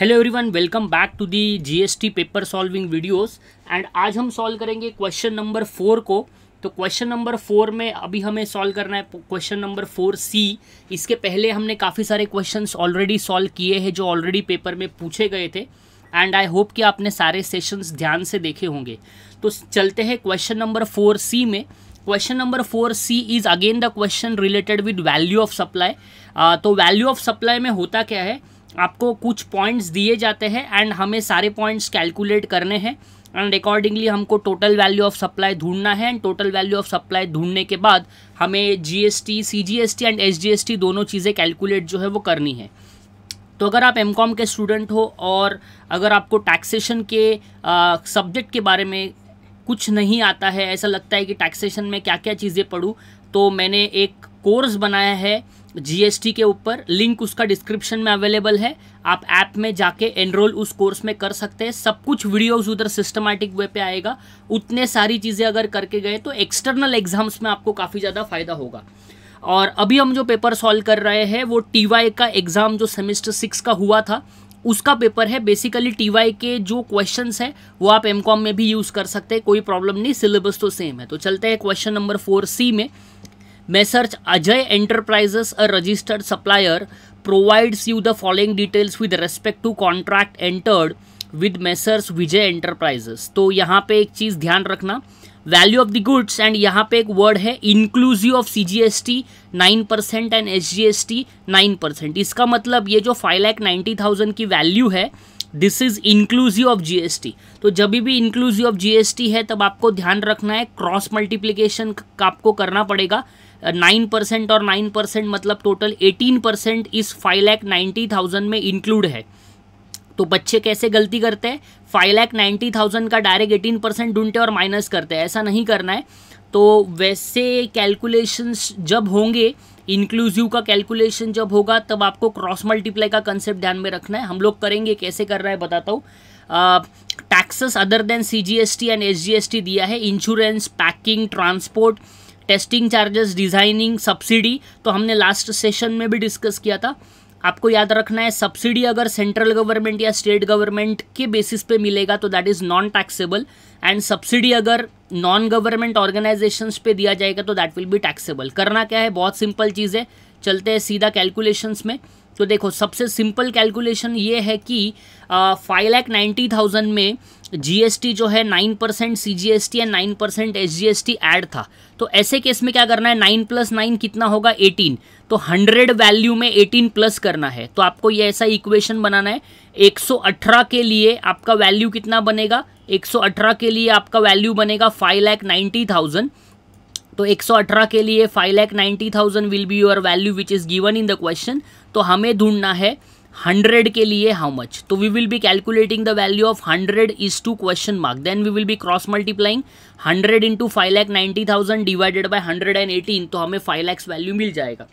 hello everyone welcome back to the GST paper solving videos and आज हम solve करेंगे question number four को तो क्वेश्चन नंबर फोर में अभी हमें सॉल्व करना है क्वेश्चन नंबर फोर सी इसके पहले हमने काफ़ी सारे क्वेश्चंस ऑलरेडी सॉल्व किए हैं जो ऑलरेडी पेपर में पूछे गए थे एंड आई होप कि आपने सारे सेशंस ध्यान से देखे होंगे तो चलते हैं क्वेश्चन नंबर फोर सी में question number four C is again the question related with value of supply तो वैल्यू ऑफ सप्लाई में होता क्या है आपको कुछ पॉइंट्स दिए जाते हैं एंड हमें सारे पॉइंट्स कैलकुलेट करने हैं एंड अकॉर्डिंगली हमको टोटल वैल्यू ऑफ सप्लाई ढूंढना है and total value of supply ढूंढने के बाद हमें जीएसटी सीजीएसटी एंड एसजीएसटी दोनों चीज़ें कैलकुलेट जो है वो करनी है तो अगर आप एम के स्टूडेंट हो और अगर आपको टैक्सेशन के सब्जेक्ट के बारे में कुछ नहीं आता है ऐसा लगता है कि टैक्सेशन में क्या क्या चीज़ें पढ़ूँ तो मैंने एक कोर्स बनाया है जीएसटी के ऊपर लिंक उसका डिस्क्रिप्शन में अवेलेबल है आप ऐप में जाके एनरोल उस कोर्स में कर सकते हैं सब कुछ वीडियोस उधर सिस्टमैटिक वे पे आएगा उतने सारी चीज़ें अगर करके गए तो एक्सटर्नल एग्जाम्स में आपको काफ़ी ज़्यादा फायदा होगा और अभी हम जो पेपर सॉल्व कर रहे हैं वो टी का एग्ज़ाम जो सेमिस्टर सिक्स का हुआ था उसका पेपर है बेसिकली टीवाई के जो क्वेश्चन है वो आप एम में भी यूज़ कर सकते हैं कोई प्रॉब्लम नहीं सिलेबस तो सेम है तो चलते हैं क्वेश्चन नंबर फोर सी में messrs Ajay enterprises a registered supplier provides you the following details with respect to contract entered with messrs Vijay enterprises तो यहाँ पे एक चीज़ ध्यान रखना value of the goods and यहाँ पे एक वर्ड है inclusive of C G S T nine percent and S G S T nine percent इसका मतलब ये जो फाइव लैख नाइन्टी थाउजेंड की वैल्यू है this is inclusive of G S T तो जब भी inclusive of G S T है तब आपको ध्यान रखना है क्रॉस मल्टीप्लीकेशन का आपको करना पड़ेगा नाइन परसेंट और नाइन परसेंट मतलब टोटल एटीन परसेंट इस फाइव लैख नाइन्टी थाउजेंड में इंक्लूड है तो बच्चे कैसे गलती करते हैं फाइव लैख नाइन्टी थाउजेंड का डायरेक्ट एटीन परसेंट ढूंढते और माइनस करते हैं ऐसा नहीं करना है तो वैसे कैलकुलेशंस जब होंगे इंक्लूसिव का कैलकुलेशन जब होगा तब आपको क्रॉस मल्टीप्लाई का कंसेप्ट ध्यान में रखना है हम लोग करेंगे कैसे कर रहा है बताता हूँ taxes other than C G S T and S G S T दिया है insurance packing transport testing charges designing subsidy तो हमने लास्ट सेशन में भी डिस्कस किया था आपको याद रखना है सब्सिडी अगर सेंट्रल गवर्नमेंट या स्टेट गवर्नमेंट के बेसिस पे मिलेगा तो that is non taxable and subsidy अगर नॉन गवर्नमेंट ऑर्गेनाइजेशंस पे दिया जाएगा तो दैट विल बी टैक्सेबल करना क्या है बहुत सिंपल चीज़ है चलते हैं सीधा कैलकुलेशंस में तो देखो सबसे सिंपल कैलकुलेशन ये है कि फाइव लैख नाइन्टी थाउजेंड में जीएसटी जो है nine percent C G S T and nine percent S G S T add था तो ऐसे केस में क्या करना है नाइन प्लस नाइन कितना होगा एटीन तो हंड्रेड वैल्यू में एटीन प्लस करना है तो आपको ये ऐसा इक्वेशन बनाना है एक सौ अठारह के लिए आपका वैल्यू कितना बनेगा एक सौ अठारह के लिए आपका वैल्यू बनेगा फाइव लैख नाइन्टी थाउजेंड तो 118 के लिए five lakh ninety thousand will be your value which is given in the question तो हमें ढूंढना है हंड्रेड के लिए हाउ मच तो we will be calculating the value of hundred is to question mark then we will be cross multiplying hundred into five lakh ninety thousand divided by hundred and eighteen तो हमें five lakhs value मिल जाएगा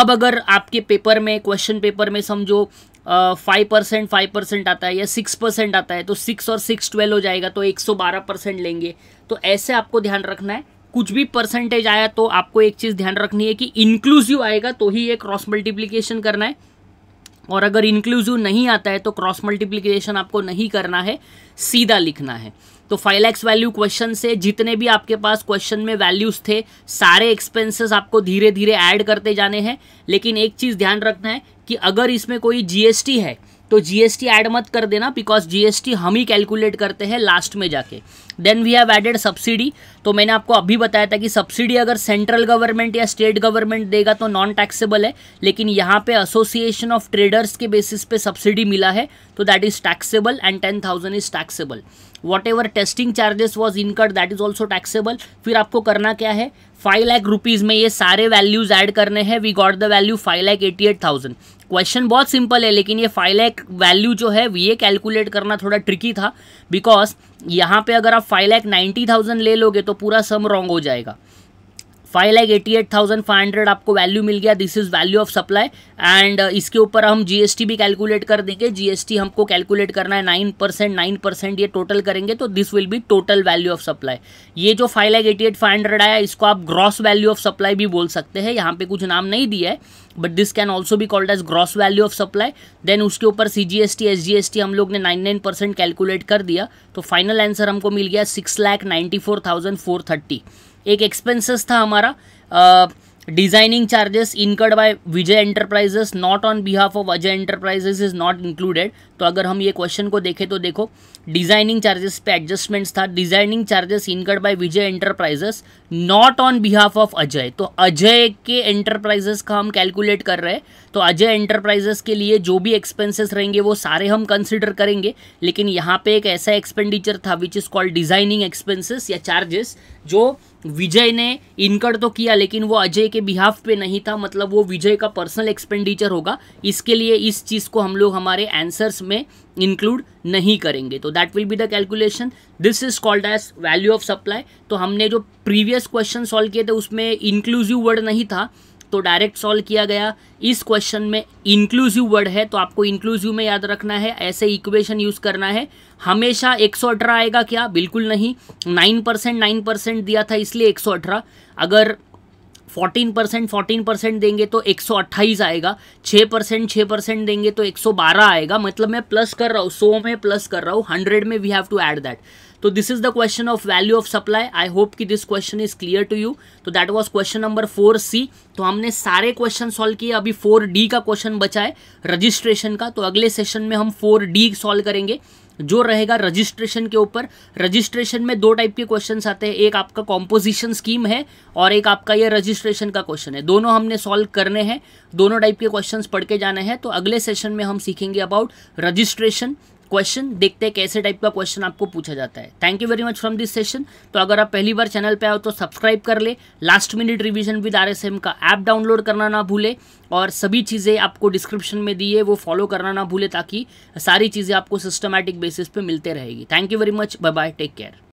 अब अगर आपके paper में question paper में समझो five percent five percent आता है या सिक्स परसेंट आता है तो सिक्स और सिक्स ट्वेल्व हो जाएगा तो एक सौ बारह परसेंट लेंगे तो ऐसे आपको ध्यान रखना है कुछ भी परसेंटेज आया तो आपको एक चीज़ ध्यान रखनी है कि इंक्लूसिव आएगा तो ही ये क्रॉस मल्टीप्लीकेशन करना है और अगर इंक्लूसिव नहीं आता है तो क्रॉस मल्टीप्लीकेशन आपको नहीं करना है सीधा लिखना है तो फाइल एक्स वैल्यू क्वेश्चन से जितने भी आपके पास क्वेश्चन में वैल्यूज थे सारे एक्सपेंसेस आपको धीरे धीरे ऐड करते जाने हैं लेकिन एक चीज़ ध्यान रखना है कि अगर इसमें कोई जीएसटी है तो जीएसटी ऐड मत कर देना बिकॉज जीएसटी हम ही कैलकुलेट करते हैं लास्ट में जाके then we have added subsidy तो मैंने आपको अभी बताया था कि सब्सिडी अगर सेंट्रल गवर्नमेंट या स्टेट गवर्नमेंट देगा तो नॉन टैक्सेबल है लेकिन यहाँ पे एसोसिएशन ऑफ ट्रेडर्स के बेसिस पे सब्सिडी मिला है तो that is taxable and ten thousand is taxable whatever testing charges was incurred that is also taxable फिर आपको करना क्या है फाइव लाख रुपीज़ में ये सारे वैल्यूज़ ऐड करने हैं we got the value five lakh eighty eight thousand question बहुत सिंपल है लेकिन ये फाइव लाख वैल्यू जो है ये कैलकुलेट करना थोड़ा ट्रिकी था बिकॉज यहाँ पे अगर आप फाइव लाख नाइन्टी थाउजेंड ले लोगे तो पूरा सम रॉन्ग हो जाएगा five lakh eighty eight thousand five hundred आपको वैल्यू मिल गया this is value of supply and इसके ऊपर हम जीएसटी भी कैलकुलेट कर देंगे जीएसटी हमको कैलकुलेट करना है नाइन परसेंट नाइन परसेंट ये टोटल करेंगे तो this will be total value of supply ये जो five lakh eighty eight five hundred आया इसको आप ग्रॉस वैल्यू ऑफ सप्लाई भी बोल सकते हैं यहाँ पे कुछ नाम नहीं दिया है बट दिस कैन ऑल्सो भी called as gross value of supply then उसके ऊपर C G S T S G S T हम लोग ने नाइन नाइन परसेंट कैलकुलेट कर दिया तो फाइनल आंसर हमको मिल गया six lakh ninety four thousand four thirty एक एक्सपेंसेस था हमारा designing charges incurred by Vijay enterprises not on behalf of Ajay enterprises is not included तो अगर हम ये क्वेश्चन को देखें तो देखो डिजाइनिंग चार्जेस पे एडजस्टमेंट्स था designing charges incurred by Vijay enterprises not on behalf of Ajay तो अजय के एंटरप्राइजेस का हम कैलकुलेट कर रहे हैं तो अजय एंटरप्राइजेस के लिए जो भी एक्सपेंसेस रहेंगे वो सारे हम कंसिडर करेंगे लेकिन यहाँ पे एक ऐसा एक्सपेंडिचर था which is called designing expenses या चार्जेस जो विजय ने इनकड तो किया लेकिन वो अजय के बिहाफ पे नहीं था मतलब वो विजय का पर्सनल एक्सपेंडिचर होगा इसके लिए इस चीज़ को हम लोग हमारे आंसर्स में इंक्लूड नहीं करेंगे तो that will be the calculation this is called as value of supply तो हमने जो प्रीवियस क्वेश्चन सॉल्व किए थे उसमें इंक्लूसिव वर्ड नहीं था तो डायरेक्ट सॉल्व किया गया इस क्वेश्चन में इंक्लूसिव वर्ड है तो आपको इंक्लूसिव में याद रखना है ऐसे इक्वेशन यूज़ करना है हमेशा एक सौ अठारह आएगा क्या बिल्कुल नहीं नाइन परसेंट नाइन परसेंट दिया था इसलिए एक सौ अठारह अगर फोर्टीन परसेंट फोर्टीन परसेंट देंगे तो एक सौ अट्ठाईस आएगा छः परसेंट छः परसेंट देंगे तो एक सौ बारह आएगा मतलब मैं प्लस कर रहा हूँ सौ में प्लस कर रहा हूँ हंड्रेड में we have to add that तो this is the question of value of supply I hope कि this question is clear to you तो that was question number four C तो हमने सारे क्वेश्चन सॉल्व किए अभी फोर डी का question बचा है रजिस्ट्रेशन का तो अगले सेशन में हम फोर डी सॉल्व करेंगे जो रहेगा रजिस्ट्रेशन के ऊपर रजिस्ट्रेशन में दो टाइप के क्वेश्चंस आते हैं एक आपका कॉम्पोजिशन स्कीम है और एक आपका ये रजिस्ट्रेशन का क्वेश्चन है दोनों हमने सॉल्व करने हैं दोनों टाइप के क्वेश्चंस पढ़ के जाने हैं तो अगले सेशन में हम सीखेंगे अबाउट रजिस्ट्रेशन क्वेश्चन देखते हैं कैसे टाइप का क्वेश्चन आपको पूछा जाता है thank you very much from this session तो अगर आप पहली बार चैनल पे आओ तो सब्सक्राइब कर ले last minute revision with R का ऐप डाउनलोड करना ना भूले और सभी चीज़ें आपको डिस्क्रिप्शन में दी है वो फॉलो करना ना भूले ताकि सारी चीज़ें आपको सिस्टमैटिक बेसिस पे मिलते रहेगी thank you very much bye bye take care